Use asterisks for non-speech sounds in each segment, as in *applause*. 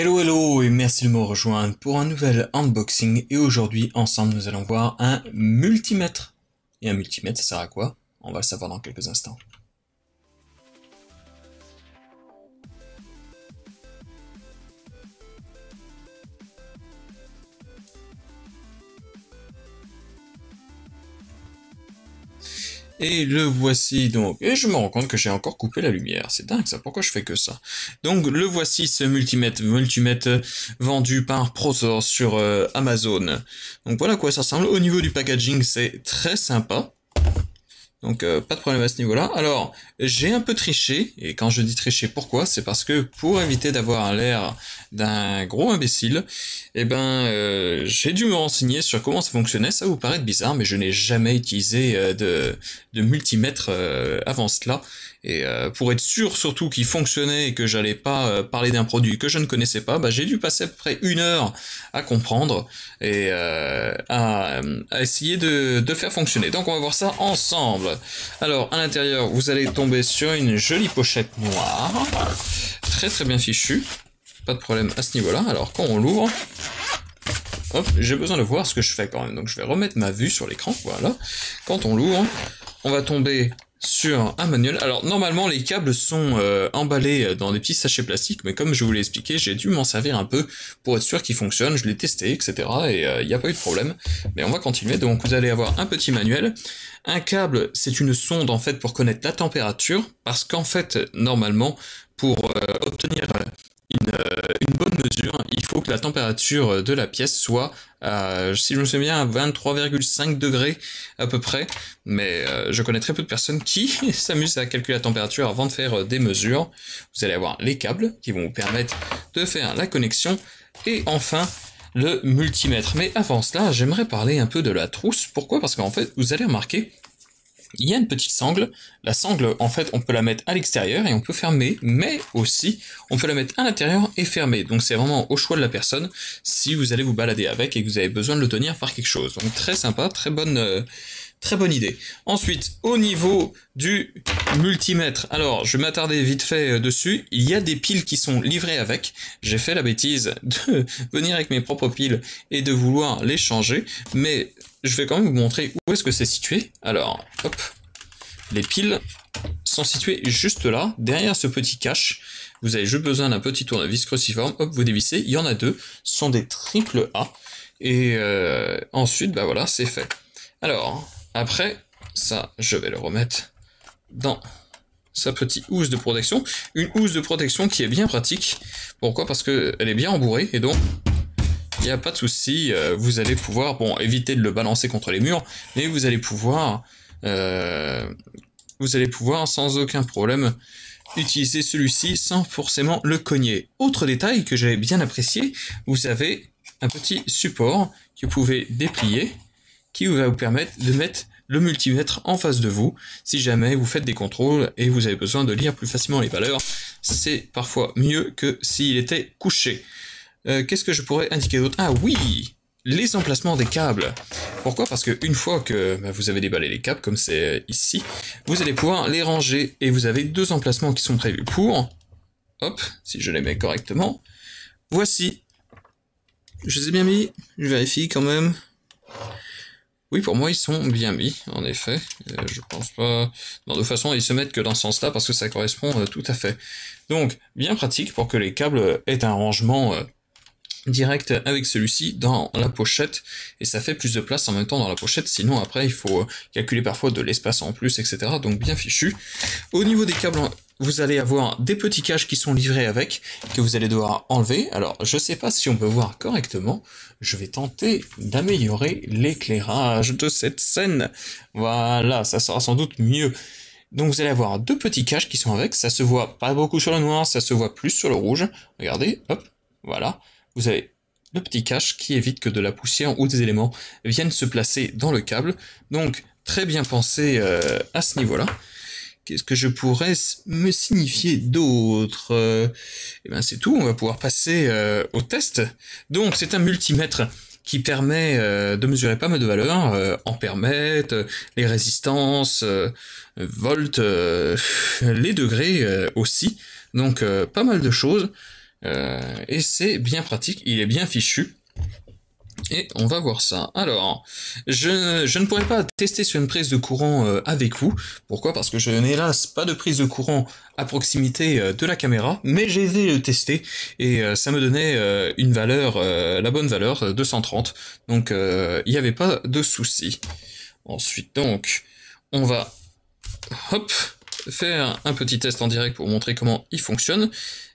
Hello hello et merci de me rejoindre pour un nouvel unboxing et aujourd'hui ensemble nous allons voir un multimètre. Et un multimètre ça sert à quoi On va le savoir dans quelques instants. Et le voici donc. Et je me rends compte que j'ai encore coupé la lumière. C'est dingue ça, pourquoi je fais que ça Donc le voici ce multimètre, multimètre vendu par ProSource sur euh, Amazon. Donc voilà à quoi ça ressemble. Au niveau du packaging, c'est très sympa. Donc euh, pas de problème à ce niveau-là. Alors j'ai un peu triché, et quand je dis tricher, pourquoi C'est parce que pour éviter d'avoir l'air d'un gros imbécile, eh ben euh, j'ai dû me renseigner sur comment ça fonctionnait. Ça vous paraît bizarre, mais je n'ai jamais utilisé euh, de, multimètre avant cela. Et pour être sûr surtout qu'il fonctionnait et que j'allais pas parler d'un produit que je ne connaissais pas, bah, j'ai dû passer à peu près une heure à comprendre et à, essayer de, de faire fonctionner. Donc on va voir ça ensemble. Alors, à l'intérieur, vous allez tomber sur une jolie pochette noire, très très bien fichue. Pas de problème à ce niveau-là. Alors, quand on l'ouvre, j'ai besoin de voir ce que je fais quand même. Donc, je vais remettre ma vue sur l'écran, voilà. Quand on l'ouvre, on va tomber sur un manuel. Alors normalement les câbles sont euh, emballés euh, dans des petits sachets plastiques, mais comme je vous l'ai expliqué, j'ai dû m'en servir un peu pour être sûr qu'ils fonctionnent, je l'ai testé, etc. Et il n'y euh, a pas eu de problème. Mais on va continuer, donc vous allez avoir un petit manuel. Un câble, c'est une sonde en fait pour connaître la température, parce qu'en fait normalement pour obtenir une il faut que la température de la pièce soit, si je me souviens, à 23,5 degrés à peu près. Mais euh, je connais très peu de personnes qui *laughs* s'amusent à calculer la température avant de faire euh, des mesures. Vous allez avoir les câbles qui vont vous permettre de faire la connexion. Et enfin, le multimètre. Mais avant cela, j'aimerais parler un peu de la trousse. Pourquoi Parce qu'en fait, vous allez remarquer il y a une petite sangle. La sangle, en fait, on peut la mettre à l'extérieur et on peut fermer, mais aussi, on peut la mettre à l'intérieur et fermer. Donc c'est vraiment au choix de la personne si vous allez vous balader avec et que vous avez besoin de le tenir par quelque chose. Donc très sympa, très bonne... Euh, Très bonne idée. Ensuite, au niveau du multimètre, alors je vais m'attarder vite fait euh, dessus. Il y a des piles qui sont livrées avec. J'ai fait la bêtise *laughs* de venir avec mes propres piles et de vouloir les changer, mais je vais quand même vous montrer où est-ce que c'est situé. Alors, hop, les piles sont situées juste là, derrière ce petit cache. Vous avez juste besoin d'un petit tournevis cruciforme. Hop, vous dévissez. Il y en a deux. Ce sont des triple A. Et euh, ensuite, bah voilà, c'est fait. Alors, après, ça, je vais le remettre dans sa petite housse de protection. Une housse de protection qui est bien pratique. Pourquoi Parce qu'elle est bien embourrée et donc il n'y a pas de souci. Euh, vous allez pouvoir, bon, éviter de le balancer contre les murs, mais vous allez pouvoir, euh, vous allez pouvoir sans aucun problème utiliser celui-ci sans forcément le cogner. Autre détail que j'avais bien apprécié, vous avez un petit support que vous pouvez déplier qui va vous permettre de mettre le multimètre en face de vous si jamais vous faites des contrôles et vous avez besoin de lire plus facilement les valeurs. C'est parfois mieux que s'il était couché. Euh, qu'est-ce que je pourrais indiquer d'autre Ah oui les emplacements des câbles. Pourquoi Parce que une fois que bah, vous avez déballé les câbles, comme c'est euh, ici, vous allez pouvoir les ranger et vous avez deux emplacements qui sont prévus pour. Hop, si je les mets correctement. Voici. Je les ai bien mis, je vérifie quand même. Oui, pour moi, ils sont bien mis, en effet. Euh, je pense pas... Non, de toute façon, ils se mettent que dans ce sens-là, parce que ça correspond euh, tout à fait. Donc, bien pratique pour que les câbles aient un rangement euh, direct avec celui-ci dans la pochette et ça fait plus de place en même temps dans la pochette sinon après il faut euh, calculer parfois de l'espace en plus etc donc bien fichu au niveau des câbles vous allez avoir des petits caches qui sont livrés avec que vous allez devoir enlever alors je sais pas si on peut voir correctement je vais tenter d'améliorer l'éclairage de cette scène voilà ça sera sans doute mieux donc vous allez avoir deux petits caches qui sont avec ça se voit pas beaucoup sur le noir ça se voit plus sur le rouge regardez hop voilà vous avez le petit cache qui évite que de la poussière ou des éléments viennent se placer dans le câble. Donc très bien pensé euh, à ce niveau-là. Qu'est-ce que je pourrais me signifier d'autre euh Eh bien c'est tout, on va pouvoir passer euh, au test. Donc c'est un multimètre qui permet de mesurer pas mal de valeurs, en permettent les résistances, volts, *laughs* les degrés aussi. Donc pas mal de choses. Euh, et c'est bien pratique, il est bien fichu. Et on va voir ça. Alors, je, ne pourrais pas tester sur une prise de courant euh, avec vous. Pourquoi Parce que je n'ai hélas pas de prise de courant à proximité euh, de la caméra, mais j'ai été le tester et ça me donnait une valeur, la bonne valeur, 230. Donc il n'y avait pas de souci. Ensuite donc, on va... Hop, faire un petit test en direct pour montrer comment il fonctionne.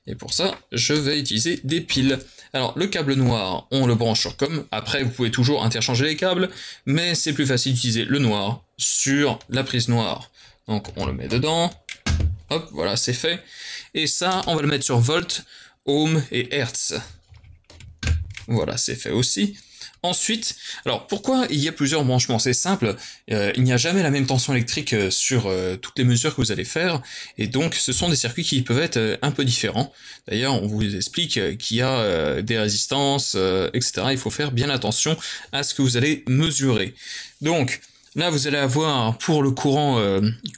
Et pour ça, je vais utiliser des piles. Alors, le câble noir, on le branche sur com. Après, vous pouvez toujours interchanger les câbles, mais c'est plus facile d'utiliser le noir sur la prise noire. Donc, on le met dedans. Hop, voilà, c'est fait. Et ça, on va le mettre sur volt, ohm et hertz. Voilà, c'est fait aussi. Ensuite, alors pourquoi il y a plusieurs branchements C'est simple, euh, il n'y a jamais la même tension électrique euh, sur euh, toutes les mesures que vous allez faire, et donc ce sont des circuits qui peuvent être un peu différents. D'ailleurs, on vous explique qu'il y a des résistances, etc. Il faut faire bien attention à ce que vous allez mesurer. Donc là, vous allez avoir pour le courant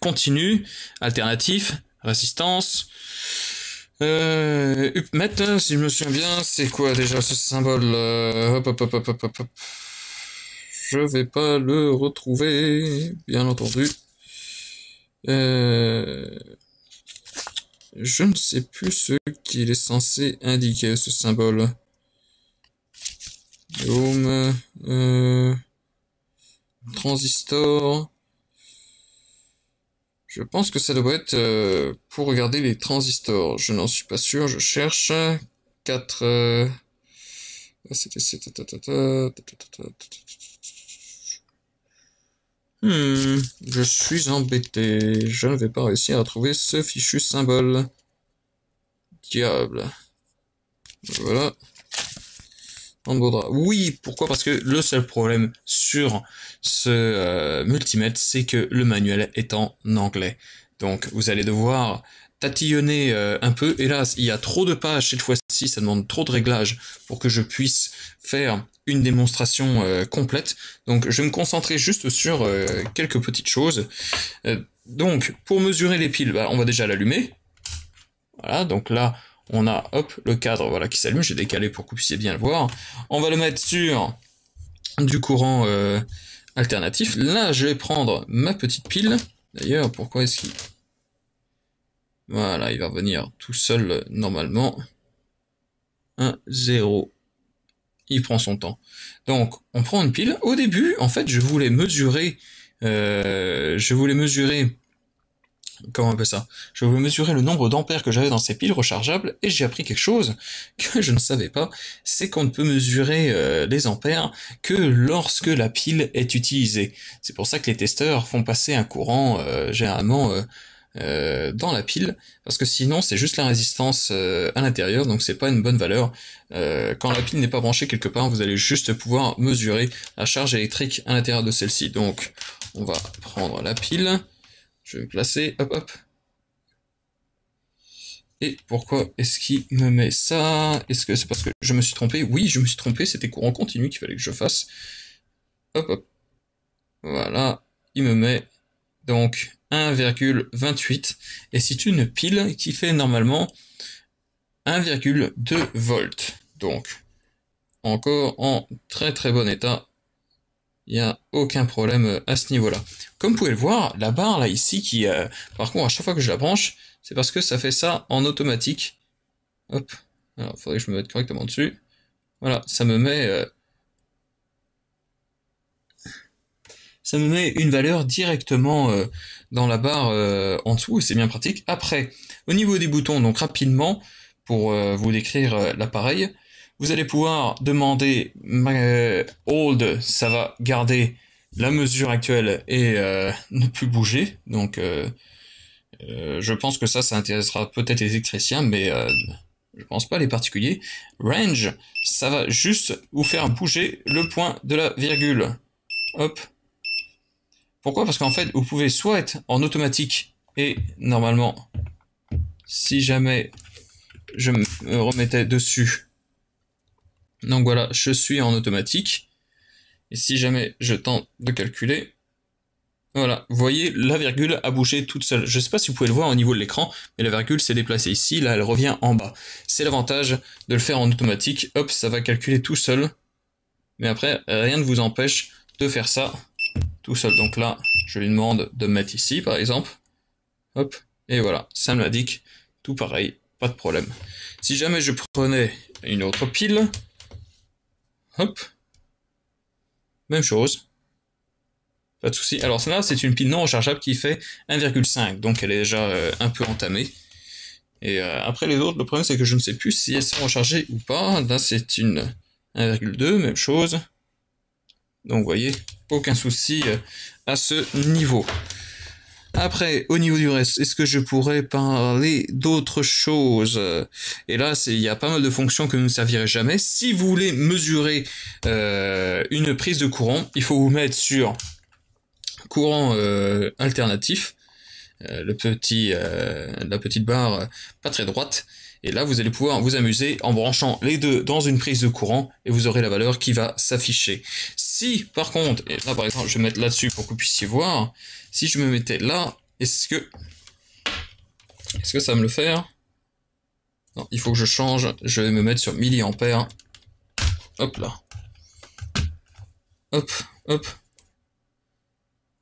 continu, alternatif, résistance, euh, Upmet, hein, si je me souviens bien, c'est quoi déjà ce symbole euh, Hop, hop, hop, hop, hop, hop. Je vais pas le retrouver, bien entendu. Euh, je ne sais plus ce qu'il est censé indiquer, ce symbole. Home, euh, transistor, je pense que ça doit être pour regarder les transistors. Je n'en suis pas sûr. Je cherche 4... Hmm, je suis embêté. Je ne vais pas réussir à trouver ce fichu symbole. Diable. Voilà. Oui, pourquoi Parce que le seul problème sur ce euh, multimètre, c'est que le manuel est en anglais. Donc vous allez devoir tatillonner euh, un peu. Hélas, il y a trop de pages cette fois-ci, ça demande trop de réglages pour que je puisse faire une démonstration euh, complète. Donc je vais me concentrer juste sur quelques petites choses. donc pour mesurer les piles, bah, on va déjà l'allumer. Voilà, donc là, on a hop le cadre voilà qui s'allume, j'ai décalé pour que vous puissiez bien le voir. On va le mettre sur du courant euh, alternatif. Là, je vais prendre ma petite pile. D'ailleurs, pourquoi est-ce qu'il... Voilà, il va venir tout seul normalement. 1, 0. Il prend son temps. Donc, on prend une pile. Au début, en fait, je voulais mesurer... Euh, je voulais mesurer comment on ça Je veux mesurer le nombre d'ampères que j'avais dans ces piles rechargeables et j'ai appris quelque chose que je ne savais pas, c'est qu'on ne peut mesurer euh, les ampères que lorsque la pile est utilisée. C'est pour ça que les testeurs font passer un courant euh, généralement euh, dans la pile parce que sinon c'est juste la résistance à l'intérieur donc c'est pas une bonne valeur. quand la pile n'est pas branchée quelque part, vous allez juste pouvoir mesurer la charge électrique à l'intérieur de celle-ci. Donc on va prendre la pile. Je vais me placer, hop hop. Et pourquoi est-ce qu'il me met ça Est-ce que c'est parce que je me suis trompé Oui, je me suis trompé, c'était courant continu qu'il fallait que je fasse. Hop hop. Voilà, il me met donc 1,28. Et c'est une pile qui fait normalement 1,2 volts. Donc encore en très très bon état. Il n'y a aucun problème euh, à ce niveau-là. Comme vous pouvez le voir, la barre là ici qui, euh, par contre, à chaque fois que je la branche, c'est parce que ça fait ça en automatique. Hop. Alors, il faudrait que je me mette correctement dessus. Voilà, ça me met... Euh, ça me met une valeur directement dans la barre en dessous et c'est bien pratique. Après, au niveau des boutons, donc rapidement, pour vous décrire l'appareil, vous allez pouvoir demander hold, euh, ça va garder la mesure actuelle et euh, *laughs* ne plus bouger. Donc euh, je pense que ça, ça intéressera peut-être les électriciens, mais je pense pas les particuliers. Range, ça va juste vous faire bouger le point de la virgule. Hop. Pourquoi Parce qu'en fait, vous pouvez soit être en automatique et normalement, si jamais je me remettais dessus, donc voilà, je suis en automatique. Et si jamais je tente de calculer, voilà, vous voyez, la virgule a bougé toute seule. Je ne sais pas si vous pouvez le voir au niveau de l'écran, mais la virgule s'est déplacée ici, là elle revient en bas. C'est l'avantage de le faire en automatique, hop, ça va calculer tout seul. Mais après, rien ne vous empêche de faire ça tout seul. Donc là, je lui demande de mettre ici, par exemple. Hop, et voilà, ça me l'indique, tout pareil, pas de problème. Si jamais je prenais une autre pile, Hop. Même chose. Pas de souci. Alors celle-là, c'est une pile non rechargeable qui fait 1,5, donc elle est déjà euh, un peu entamée. Et euh, après les autres, le problème c'est que je ne sais plus si elles sont rechargées ou pas. Là, c'est une 1,2, même chose. Donc vous voyez, aucun souci euh, à ce niveau. Après, au niveau du reste, est-ce que je pourrais parler d'autres choses Et là, il y a pas mal de fonctions que vous ne servirez jamais. Si vous voulez mesurer euh, une prise de courant, il faut vous mettre sur courant euh, alternatif. Euh, le petit, euh, la petite barre euh, pas très droite. Et là, vous allez pouvoir vous amuser en branchant les deux dans une prise de courant et vous aurez la valeur qui va s'afficher. Si, par contre, et là par exemple, je vais mettre là-dessus pour que vous puissiez voir, si je me mettais là, est-ce que... Est-ce que ça va me le faire Non, il faut que je change, je vais me mettre sur milliampères. Hop là. Hop, hop.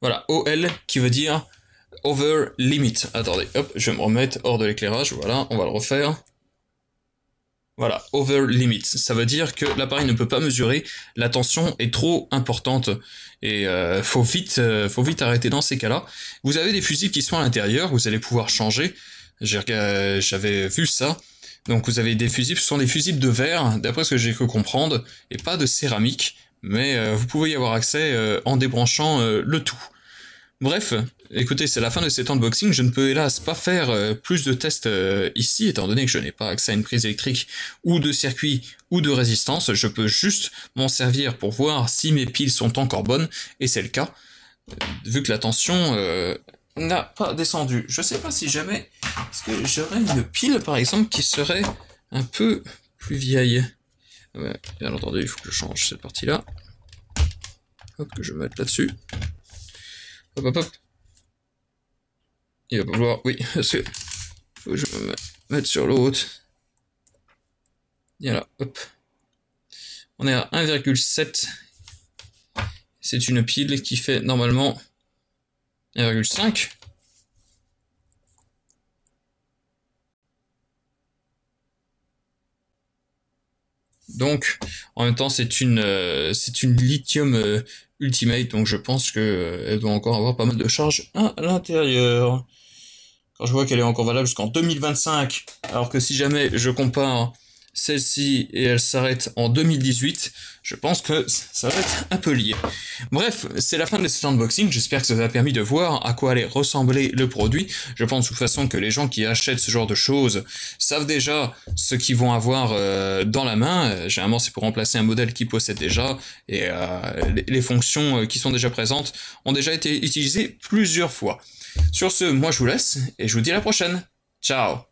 Voilà, OL qui veut dire over limit. Attendez, hop, je vais me remettre hors de l'éclairage, voilà, on va le refaire. Voilà, over limit. Ça veut dire que l'appareil ne peut pas mesurer, la tension est trop importante et euh, faut vite, euh, faut vite arrêter dans ces cas-là. Vous avez des fusibles qui sont à l'intérieur, vous allez pouvoir changer. J'avais vu ça. Donc vous avez des fusibles, ce sont des fusibles de verre, d'après ce que j'ai cru comprendre, et pas de céramique, mais euh, vous pouvez y avoir accès euh, en débranchant le tout. Bref, Écoutez, c'est la fin de cet unboxing. Je ne peux hélas pas faire euh, plus de tests euh, ici, étant donné que je n'ai pas accès à une prise électrique ou de circuit ou de résistance. Je peux juste m'en servir pour voir si mes piles sont encore bonnes, et c'est le cas, euh, vu que la tension n'a pas descendu. Je ne sais pas si jamais, est-ce que j'aurais une pile par exemple qui serait un peu plus vieille. bien entendu, il faut que je change cette partie-là. Hop, que je mette là-dessus. Hop, hop, hop. Il va falloir, oui, parce que je vais je me mettre sur l'autre. Voilà, hop. On est à 1,7. C'est une pile qui fait normalement 1,5. Donc, en même temps, c'est une, euh, une lithium euh, ultimate, donc je pense qu'elle euh, elle doit encore avoir pas mal de charge à l'intérieur quand je vois qu'elle est encore valable jusqu'en 2025, alors que si jamais je compare celle-ci et elle s'arrête en 2018, je pense que ça va être un peu lié. Bref, c'est la fin de cet unboxing, j'espère que ça vous a permis de voir à quoi allait ressembler le produit. Je pense de toute façon que les gens qui achètent ce genre de choses savent déjà ce qu'ils vont avoir euh, dans la main. Euh, généralement, c'est pour remplacer un modèle qui possède déjà, et euh, les fonctions qui sont déjà présentes ont déjà été utilisées plusieurs fois. Sur ce, moi je vous laisse et je vous dis à la prochaine. Ciao